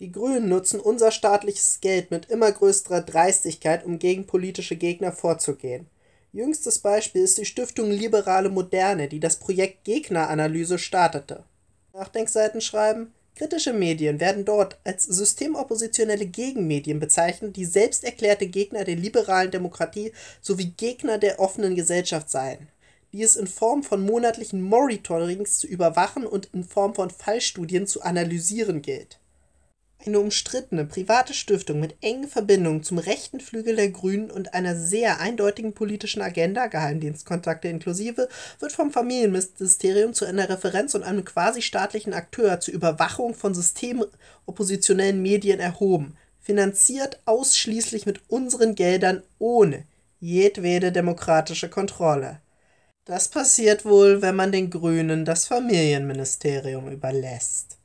Die Grünen nutzen unser staatliches Geld mit immer größerer Dreistigkeit, um gegen politische Gegner vorzugehen. Jüngstes Beispiel ist die Stiftung Liberale Moderne, die das Projekt Gegneranalyse startete. Nachdenkseiten schreiben, kritische Medien werden dort als systemoppositionelle Gegenmedien bezeichnet, die selbst erklärte Gegner der liberalen Demokratie sowie Gegner der offenen Gesellschaft seien, die es in Form von monatlichen Monitorings zu überwachen und in Form von Fallstudien zu analysieren gilt. Eine umstrittene private Stiftung mit engen Verbindungen zum rechten Flügel der Grünen und einer sehr eindeutigen politischen Agenda (Geheimdienstkontakte inklusive) wird vom Familienministerium zu einer Referenz und einem quasi-staatlichen Akteur zur Überwachung von systemoppositionellen Medien erhoben, finanziert ausschließlich mit unseren Geldern, ohne jedwede demokratische Kontrolle. Das passiert wohl, wenn man den Grünen das Familienministerium überlässt